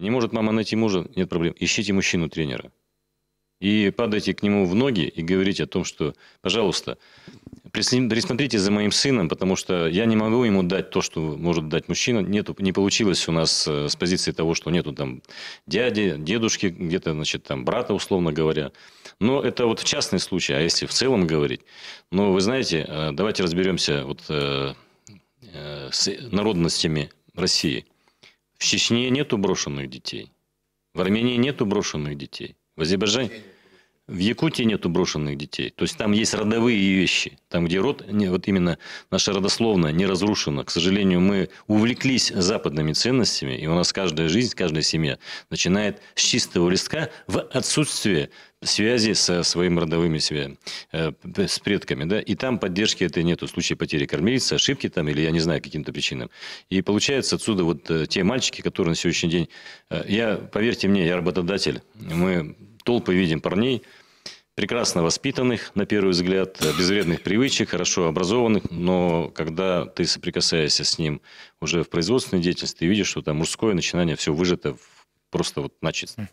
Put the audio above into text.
Не может мама найти мужа, нет проблем. Ищите мужчину-тренера. И падайте к нему в ноги и говорите о том, что, пожалуйста, присмотрите за моим сыном, потому что я не могу ему дать то, что может дать мужчина. Нету, не получилось у нас э, с позиции того, что нету там дяди, дедушки, где-то, значит, там брата, условно говоря. Но это вот частный случай, а если в целом говорить. Но вы знаете, э, давайте разберемся вот э, с народностями России – в Чечне нету брошенных детей. В Армении нету брошенных детей. В Азербайджане... В Якутии нету брошенных детей. То есть там есть родовые вещи, там, где род, вот именно наша родословная не разрушена. К сожалению, мы увлеклись западными ценностями, и у нас каждая жизнь, каждая семья начинает с чистого листка в отсутствие связи со своими родовыми связями, э, с предками, да, и там поддержки этой нету, в случае потери кормилицы, ошибки там, или я не знаю, каким-то причинам. И получается отсюда вот э, те мальчики, которые на сегодняшний день, э, я, поверьте мне, я работодатель, мы толпы видим парней, прекрасно воспитанных, на первый взгляд, э, безвредных привычек, хорошо образованных, но когда ты соприкасаешься с ним уже в производственной деятельности, ты видишь, что там мужское начинание все выжато в, просто вот начисто.